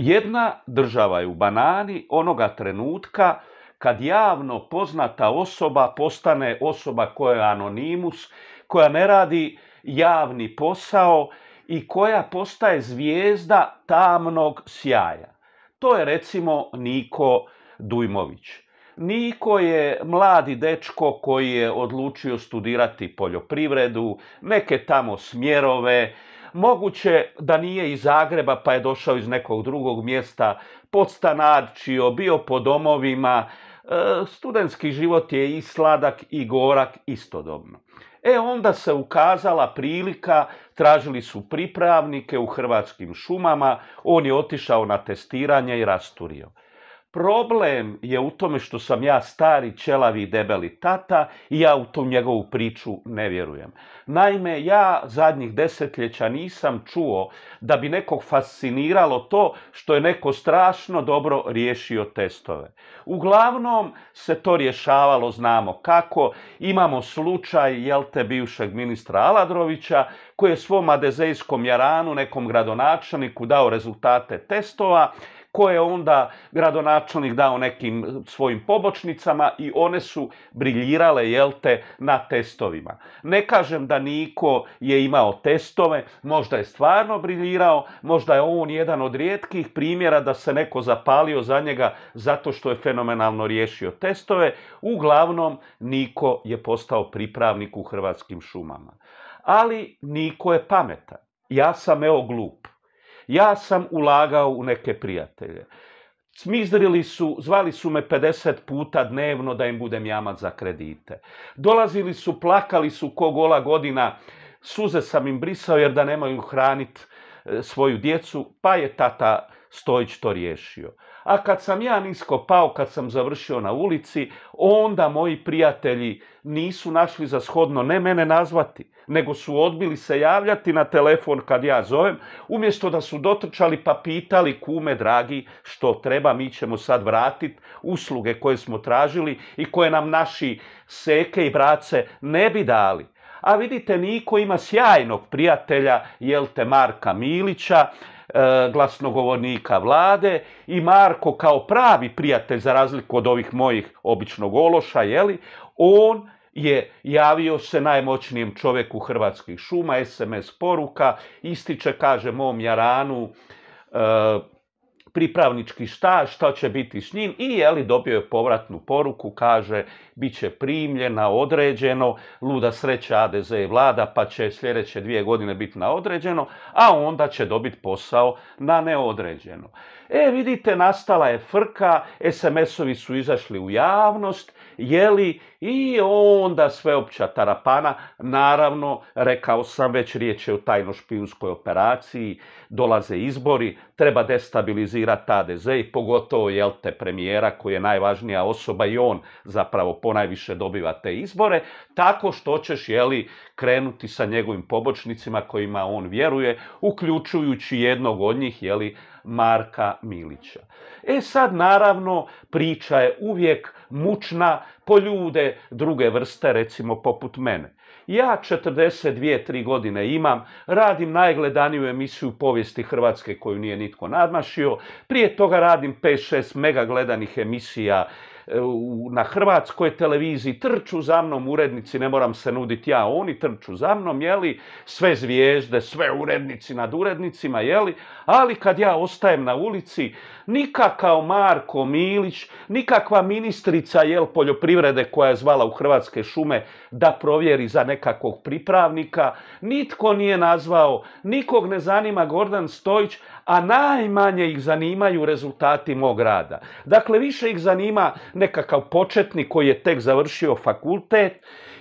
Jedna država je u banani onoga trenutka kad javno poznata osoba postane osoba koja je anonimus, koja ne radi javni posao i koja postaje zvijezda tamnog sjaja. To je recimo Niko Dujmović. Niko je mladi dečko koji je odlučio studirati poljoprivredu, neke tamo smjerove, moguće da nije iz Zagreba pa je došao iz nekog drugog mjesta, podstanarčio, bio po domovima, e, studentski život je i sladak i gorak istodobno. E onda se ukazala prilika, tražili su pripravnike u hrvatskim šumama, on je otišao na testiranje i rasturio. Problem je u tome što sam ja stari, čelavi debeli tata i ja u tom njegovu priču ne vjerujem. Naime, ja zadnjih desetljeća nisam čuo da bi nekog fasciniralo to što je neko strašno dobro riješio testove. Uglavnom se to rješavalo, znamo kako. Imamo slučaj, jel te, bivšeg ministra Aladrovića, koji je svom adezejskom jaranu, nekom gradonačelniku, dao rezultate testova koje je onda gradonačelnik dao nekim svojim pobočnicama i one su briljirale, jelte na testovima. Ne kažem da Niko je imao testove, možda je stvarno briljirao, možda je on jedan od rijetkih primjera da se neko zapalio za njega zato što je fenomenalno riješio testove. Uglavnom, Niko je postao pripravnik u Hrvatskim šumama. Ali Niko je pametan. Ja sam evo glup. Ja sam ulagao u neke prijatelje. Smizdrili su, zvali su me 50 puta dnevno da im budem jamac za kredite. Dolazili su, plakali su ko gola godina, suze sam im brisao jer da nemaju hranit e, svoju djecu, pa je tata Stojić to riješio. A kad sam ja nisko pao, kad sam završio na ulici, onda moji prijatelji nisu našli za shodno ne mene nazvati, nego su odbili se javljati na telefon kad ja zovem, umjesto da su dotrčali pa pitali kume dragi što treba, mi ćemo sad vratiti usluge koje smo tražili i koje nam naši seke i brace ne bi dali. A vidite, Niko ima sjajnog prijatelja, jel te Marka Milića, E, glasnogovornika vlade i Marko kao pravi prijatelj za razliku od ovih mojih običnog ološa, jeli, on je javio se najmoćnijem čovjeku Hrvatskih šuma, SMS poruka, ističe, kaže mom Jaranu, e, pripravnički šta, šta će biti s njim i je li dobio je povratnu poruku, kaže bit će primljena, određeno, luda sreća ADZ i vlada pa će sljedeće dvije godine biti na određeno, a onda će dobiti posao na neodređeno. E vidite, nastala je frka, SMS-ovi su izašli u javnost jeli i onda sveopća tarapana. Naravno, rekao sam već riječ je o tajno-špijunskoj operaciji, dolaze izbori, treba destabilizirati ADZ i pogotovo jel te premijera koji je najvažnija osoba i on zapravo ponajviše dobiva te izbore, tako što ćeš jeli krenuti sa njegovim pobočnicima kojima on vjeruje, uključujući jednog od njih, jeli, Marka Milića. E sad, naravno, priča je uvijek mučna po ljude druge vrste, recimo poput mene. Ja 42-3 godine imam, radim najgledaniju emisiju povijesti Hrvatske koju nije nitko nadmašio, prije toga radim 5-6 mega gledanih emisija E, na hrvatskoj televiziji, trču za mnom urednici, ne moram se nuditi ja, oni trču za mnom, jeli, sve zvijezde, sve urednici nad urednicima, jeli, ali kad ja ostajem na ulici, nikakav Marko Milić, nikakva ministrica, jel, poljoprivrede koja je zvala u Hrvatske šume da provjeri za nekakvog pripravnika, nitko nije nazvao, nikog ne zanima Gordan Stojić, a najmanje ih zanimaju rezultati mog rada. Dakle, više ih zanima nekakav početnik koji je tek završio fakultet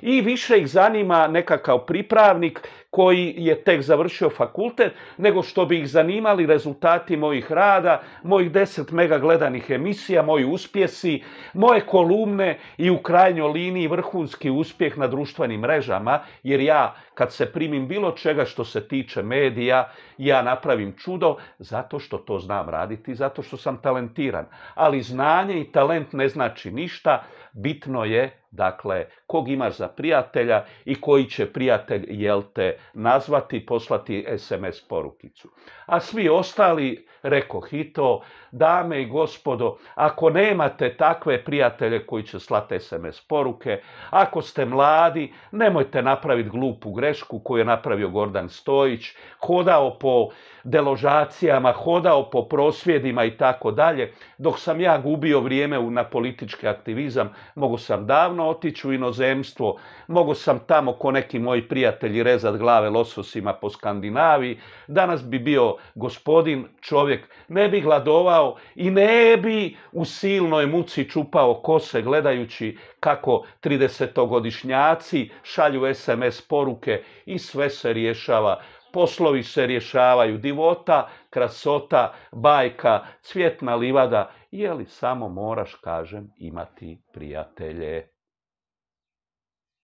i više ih zanima nekakav pripravnik koji je tek završio fakultet, nego što bi ih zanimali rezultati mojih rada, mojih deset mega gledanih emisija, moji uspjesi, moje kolumne i u krajnjoj liniji vrhunski uspjeh na društvenim mrežama, jer ja kad se primim bilo čega što se tiče medija, ja napravim čudo zato što to znam raditi, zato što sam talentiran. Ali znanje i talent ne zna znači ništa, bitno je Dakle, kog imaš za prijatelja i koji će prijatelj, jel te, nazvati, poslati SMS porukicu. A svi ostali, reko hito, dame i gospodo, ako nemate takve prijatelje koji će slati SMS poruke, ako ste mladi, nemojte napraviti glupu grešku koju je napravio Gordan Stojić, hodao po deložacijama, hodao po prosvjedima i tako dalje. Dok sam ja gubio vrijeme na politički aktivizam, mogu sam davno davno otići u inozemstvo. Mogu sam tamo ko neki moji prijatelji rezat glave lososima po Skandinaviji. Danas bi bio gospodin čovjek. Ne bi gladovao i ne bi u silnoj muci čupao kose gledajući kako 30-godišnjaci šalju SMS poruke i sve se rješava poslovi se rješavaju, divota, krasota, bajka, cvjetna livada, je li samo moraš, kažem, imati prijatelje.